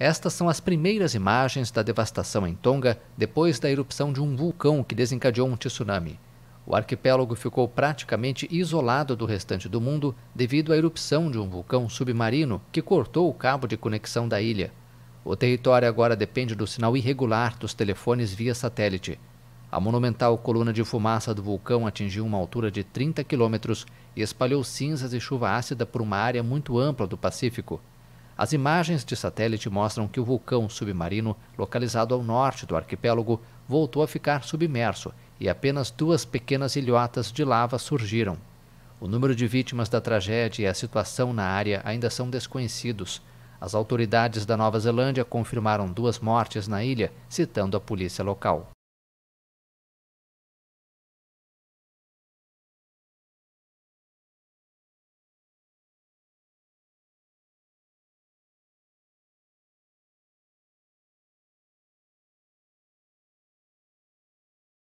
Estas são as primeiras imagens da devastação em Tonga depois da erupção de um vulcão que desencadeou um tsunami. O arquipélago ficou praticamente isolado do restante do mundo devido à erupção de um vulcão submarino que cortou o cabo de conexão da ilha. O território agora depende do sinal irregular dos telefones via satélite. A monumental coluna de fumaça do vulcão atingiu uma altura de 30 quilômetros e espalhou cinzas e chuva ácida por uma área muito ampla do Pacífico. As imagens de satélite mostram que o vulcão submarino, localizado ao norte do arquipélago, voltou a ficar submerso e apenas duas pequenas ilhotas de lava surgiram. O número de vítimas da tragédia e a situação na área ainda são desconhecidos. As autoridades da Nova Zelândia confirmaram duas mortes na ilha, citando a polícia local.